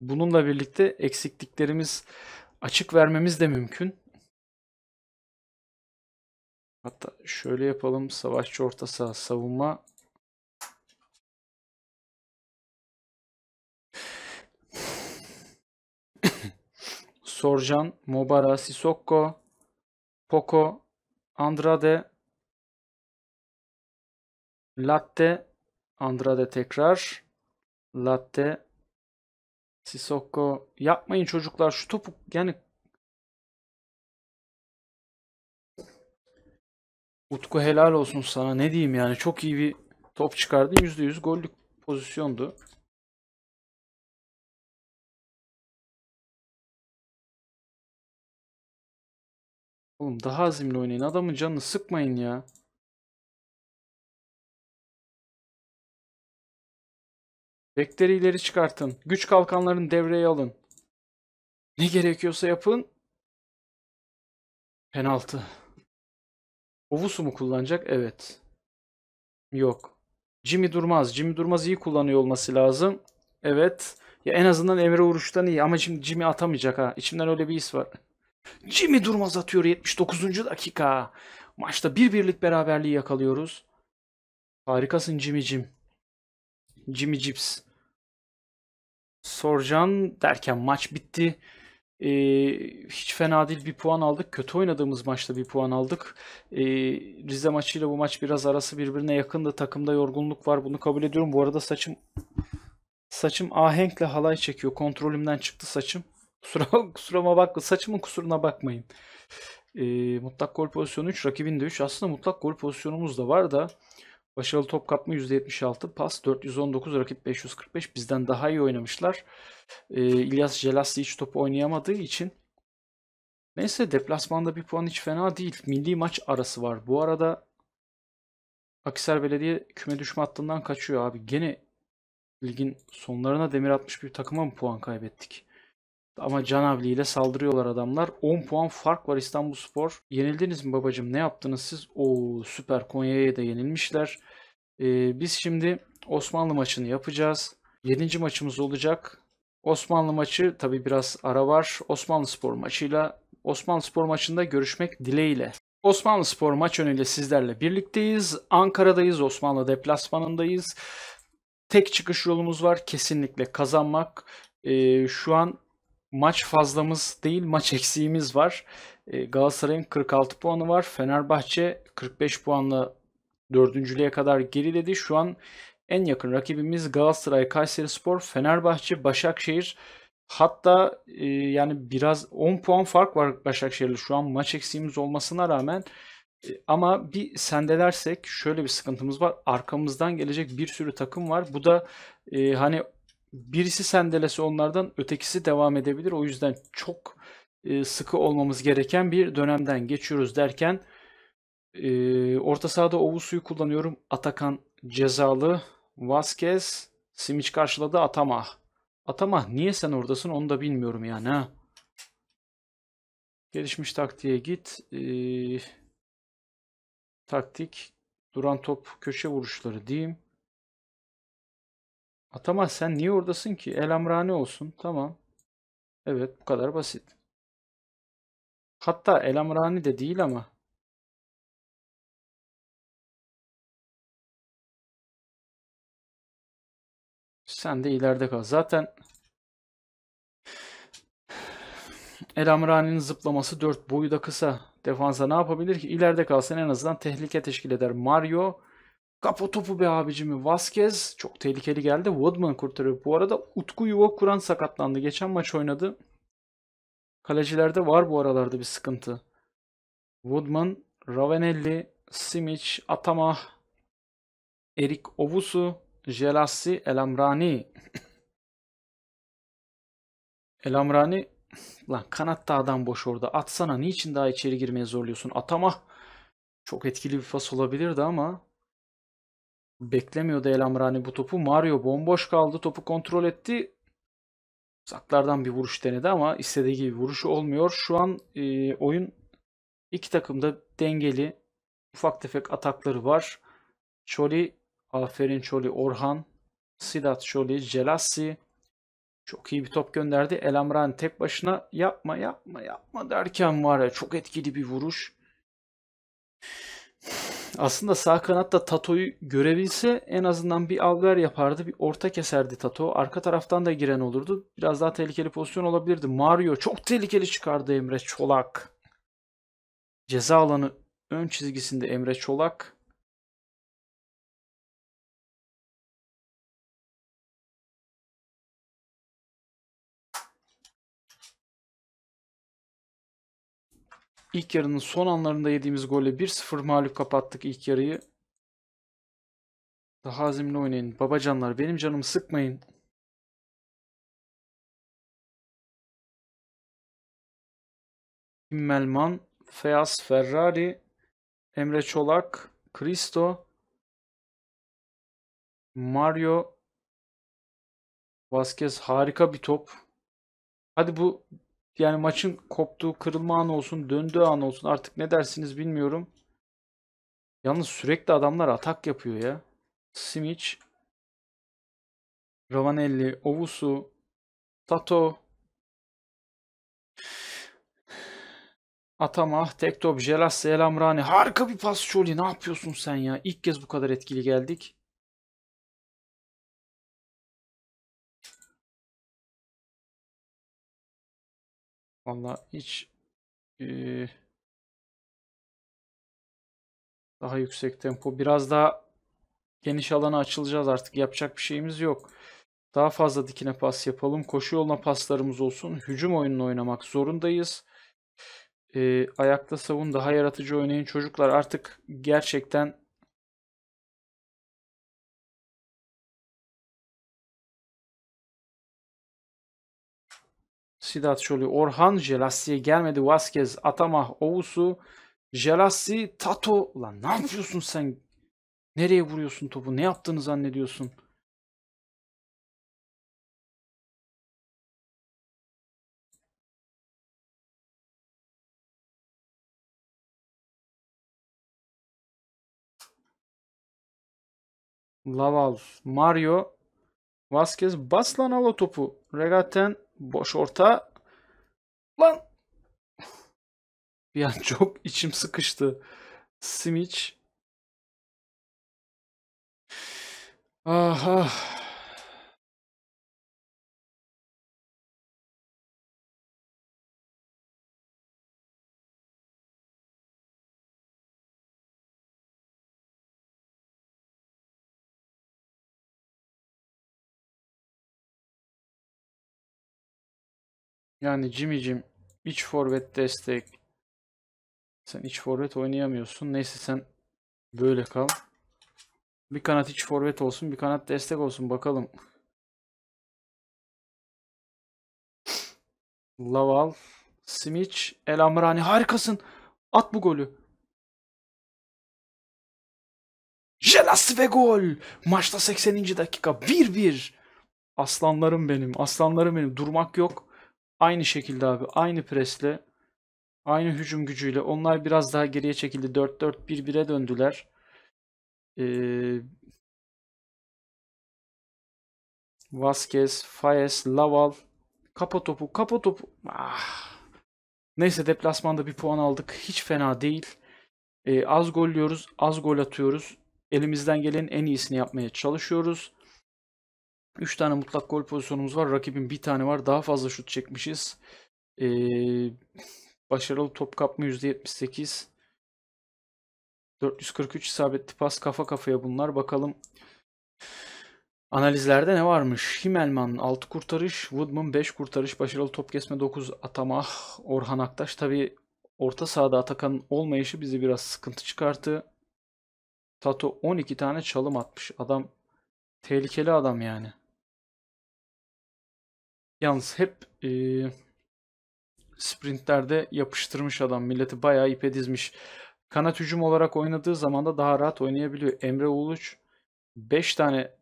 bununla birlikte eksikliklerimiz açık vermemiz de mümkün. Hatta şöyle yapalım. Savaşçı orta saha savunma. Sorjan, Mobara, Sissoko, Poco, Andrade, Latte, Andrade tekrar. Latte, Sisoko. Yapmayın çocuklar şu topu yani Utku helal olsun sana. Ne diyeyim yani çok iyi bir top çıkardın. %100 gollük pozisyondu. Oğlum daha azimli oynayın. Adamın canını sıkmayın ya. Bekleri ileri çıkartın. Güç kalkanlarını devreye alın. Ne gerekiyorsa yapın. Penaltı. Ovusu mu kullanacak? Evet. Yok. Jimmy Durmaz. Jimmy Durmaz iyi kullanıyor olması lazım. Evet. Ya en azından Emre Uruç'tan iyi ama şimdi Jimmy atamayacak ha. İçimden öyle bir his var. Jimmy Durmaz atıyor 79. dakika. Maçta bir birlik beraberliği yakalıyoruz. Harikasın Jim Jimmy Cips. Sorcan derken maç bitti. Ee, hiç fena değil bir puan aldık. Kötü oynadığımız maçta bir puan aldık. Ee, Rize maçıyla bu maç biraz arası birbirine yakındı. Takımda yorgunluk var. Bunu kabul ediyorum. Bu arada saçım saçım ahenkle halay çekiyor. Kontrolümden çıktı saçım. Kusura, kusuruma bakma. Saçımın kusuruna bakmayın. E, mutlak gol pozisyonu 3. Rakibinde 3. Aslında mutlak gol pozisyonumuz da var da başarılı top kapma %76. Pas 419. Rakip 545. Bizden daha iyi oynamışlar. E, İlyas Jelassi hiç topu oynayamadığı için Neyse deplasmanda bir puan hiç fena değil. Milli maç arası var. Bu arada Akisar Belediye küme düşme hattından kaçıyor abi. Gene ligin sonlarına demir atmış bir takıma mı puan kaybettik? Ama Canavli ile saldırıyorlar adamlar. 10 puan fark var İstanbul Spor Yenildiniz mi babacım? Ne yaptınız siz? O süper Konya'ya da yenilmişler. Ee, biz şimdi Osmanlı maçını yapacağız. 7. maçımız olacak. Osmanlı maçı tabi biraz ara var. Osmanlı Spor maçıyla Osmanlı Spor maçında görüşmek dileğiyle. Osmanlı Spor maç önüyle sizlerle birlikteyiz. Ankara'dayız. Osmanlı deplasmanındayız. Tek çıkış yolumuz var kesinlikle kazanmak. Ee, şu an maç fazlamız değil maç eksiğimiz var. E, Galatasaray'ın 46 puanı var. Fenerbahçe 45 puanla dördüncülüğe kadar geriledi. Şu an en yakın rakibimiz Galatasaray, Kayseri Spor, Fenerbahçe, Başakşehir. Hatta e, yani biraz 10 puan fark var Başakşehir'le şu an maç eksiğimiz olmasına rağmen. E, ama bir sendelersek şöyle bir sıkıntımız var. Arkamızdan gelecek bir sürü takım var. Bu da e, hani birisi sendelese onlardan ötekisi devam edebilir. O yüzden çok e, sıkı olmamız gereken bir dönemden geçiyoruz derken e, orta sahada Ovusu'yu kullanıyorum. Atakan cezalı. Vazquez Simic karşıladı Atama. Atama niye sen oradasın onu da bilmiyorum yani ha. Gelişmiş taktiğe git. Ee, taktik duran top köşe vuruşları diyeyim. Atamaz sen niye oradasın ki? El amrani olsun. Tamam. Evet bu kadar basit. Hatta el amrani de değil ama. Sen de ileride kal. Zaten El Amrani'nin zıplaması 4. Boyu da kısa. Defansa ne yapabilir ki? İleride kalsan en azından tehlike teşkil eder. Mario Kapo topu be abicimi. Vasquez çok tehlikeli geldi. Woodman kurtarıyor. Bu arada Utku Yuva Kur'an sakatlandı. Geçen maç oynadı. Kalecilerde var bu aralarda bir sıkıntı. Woodman, Ravenelli, Simic, Atama, Erik Ovusu, Jelassi, Elamrani. Elamrani lan kanatta adam boş orada. Atsana niçin daha içeri girmeye zorluyorsun? Atama çok etkili bir fas olabilirdi ama Beklemiyordu El Amrani bu topu. Mario bomboş kaldı. Topu kontrol etti. Uzaklardan bir vuruş denedi ama istediği gibi vuruşu olmuyor. Şu an e, oyun iki takımda dengeli. Ufak tefek atakları var. Çoli, aferin Çoli Orhan, Sidat Çoli, Celassi. Çok iyi bir top gönderdi. El Amran tek başına yapma yapma yapma derken var ya çok etkili bir vuruş aslında sağ kanatta Tato'yu görebilse en azından bir alver yapardı. Bir orta keserdi Tato. Arka taraftan da giren olurdu. Biraz daha tehlikeli pozisyon olabilirdi. Mario çok tehlikeli çıkardı Emre Çolak. Ceza alanı ön çizgisinde Emre Çolak. İlk yarının son anlarında yediğimiz golle 1-0 mağlup kapattık ilk yarıyı. Daha azimli oynayın. Babacanlar benim canımı sıkmayın. Himmelman, Feas Ferrari, Emre Çolak, Cristo, Mario Vasquez harika bir top. Hadi bu yani maçın koptuğu, kırılma anı olsun, döndüğü an olsun artık ne dersiniz bilmiyorum. Yalnız sürekli adamlar atak yapıyor ya. Simic, Ravanelli, Ovusu, Tato, Atama, Tektop, Jelas, Selamrani. Harika bir pas Çoli. Ne yapıyorsun sen ya? İlk kez bu kadar etkili geldik. Valla hiç e, daha yüksek tempo. Biraz daha geniş alana açılacağız artık. Yapacak bir şeyimiz yok. Daha fazla dikine pas yapalım. Koşu yoluna paslarımız olsun. Hücum oyununu oynamak zorundayız. E, ayakta savun daha yaratıcı oynayın çocuklar. Artık gerçekten Sidat oluyor. Orhan Jelassi'ye gelmedi. Vasquez, Atamah, Ovusu, Jelassi, Tato. Lan ne yapıyorsun sen? Nereye vuruyorsun topu? Ne yaptığını zannediyorsun? Laval, Mario, Vasquez bas al o topu. Regatten Boş orta. Lan. Bir an çok içim sıkıştı. Simic. Ah ah. Yani Jimmy'cim iç forvet destek. Sen iç forvet oynayamıyorsun. Neyse sen böyle kal. Bir kanat iç forvet olsun, bir kanat destek olsun bakalım. Laval, Simic, El Amrani harikasın. At bu golü. Jelas ve gol. Maçta 80. dakika 1-1. Aslanlarım benim, aslanlarım benim. Durmak yok. Aynı şekilde abi aynı presle aynı hücum gücüyle onlar biraz daha geriye çekildi. 4-4-1-1'e döndüler. Ee, Vasquez, Fayes, Laval kapa topu kapa topu ah. Neyse deplasmanda bir puan aldık. Hiç fena değil. Ee, az golliyoruz, az gol atıyoruz. Elimizden gelenin en iyisini yapmaya çalışıyoruz. 3 tane mutlak gol pozisyonumuz var. Rakibin bir tane var. Daha fazla şut çekmişiz. Ee, başarılı top kapma %78. 443 isabetli pas kafa kafaya bunlar. Bakalım analizlerde ne varmış? Himelman 6 kurtarış, Woodman 5 kurtarış, başarılı top kesme 9 atama, ah, Orhan Aktaş. Tabi orta sahada Atakan'ın olmayışı bizi biraz sıkıntı çıkarttı. Tato 12 tane çalım atmış. Adam tehlikeli adam yani. Yalnız hep e, sprintlerde yapıştırmış adam. Milleti bayağı ipe dizmiş. Kanat hücum olarak oynadığı zaman da daha rahat oynayabiliyor. Emre Uluç 5 tane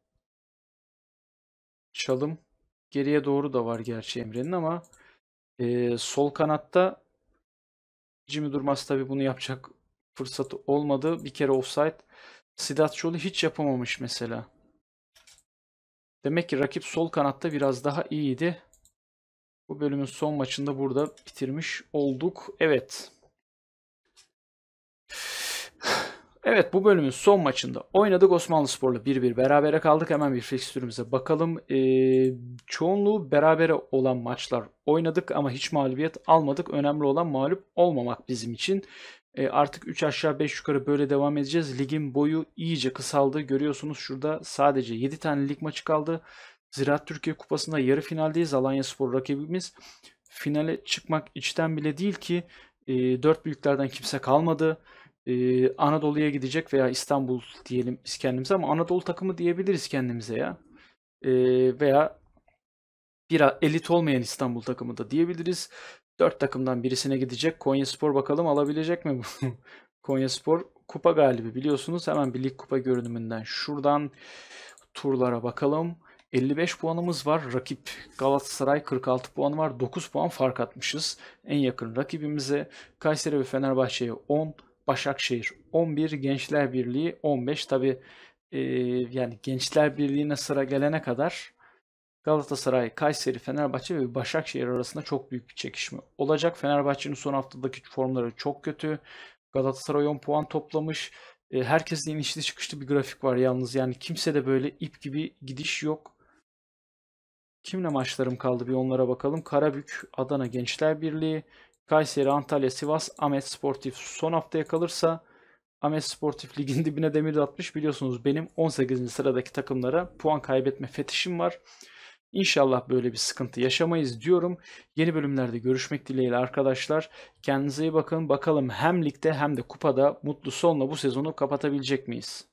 çalım geriye doğru da var gerçi Emre'nin ama e, sol kanatta Jimmy Durmaz tabi bunu yapacak fırsatı olmadı. Bir kere offside. Sidat Çolu hiç yapamamış mesela. Demek ki rakip sol kanatta biraz daha iyiydi. Bu bölümün son maçında burada bitirmiş olduk. Evet. Evet bu bölümün son maçında oynadık Osmanlı Spor'la 1-1 berabere kaldık. Hemen bir fikstürümüze bakalım. Ee, çoğunluğu berabere olan maçlar oynadık ama hiç mağlubiyet almadık. Önemli olan mağlup olmamak bizim için. Ee, artık 3 aşağı 5 yukarı böyle devam edeceğiz. Ligin boyu iyice kısaldı. Görüyorsunuz şurada sadece 7 tane lig maçı kaldı. Ziraat Türkiye Kupası'nda yarı finaldeyiz. Alanya Spor rakibimiz. Finale çıkmak içten bile değil ki e, dört büyüklerden kimse kalmadı. E, Anadolu'ya gidecek veya İstanbul diyelim biz kendimize ama Anadolu takımı diyebiliriz kendimize ya. E, veya bir elit olmayan İstanbul takımı da diyebiliriz. Dört takımdan birisine gidecek. Konya Spor bakalım alabilecek mi bu? Konya Spor kupa galibi biliyorsunuz. Hemen bir lig kupa görünümünden şuradan turlara bakalım. 55 puanımız var. Rakip Galatasaray 46 puan var. 9 puan fark atmışız. En yakın rakibimize Kayseri ve Fenerbahçe'ye 10, Başakşehir 11, Gençler Birliği 15. Tabi e, yani Gençler Birliği'ne sıra gelene kadar Galatasaray, Kayseri, Fenerbahçe ve Başakşehir arasında çok büyük bir çekişme olacak. Fenerbahçe'nin son haftadaki formları çok kötü. Galatasaray 10 puan toplamış. E, herkesin inişli çıkışlı bir grafik var yalnız. Yani kimse de böyle ip gibi gidiş yok. Kimle maçlarım kaldı bir onlara bakalım. Karabük, Adana Gençler Birliği, Kayseri, Antalya, Sivas, Ahmet Sportif son haftaya kalırsa Ahmet Sportif ligin dibine demir atmış biliyorsunuz benim 18. sıradaki takımlara puan kaybetme fetişim var. İnşallah böyle bir sıkıntı yaşamayız diyorum. Yeni bölümlerde görüşmek dileğiyle arkadaşlar. Kendinize iyi bakın. Bakalım hem ligde hem de kupada mutlu sonla bu sezonu kapatabilecek miyiz?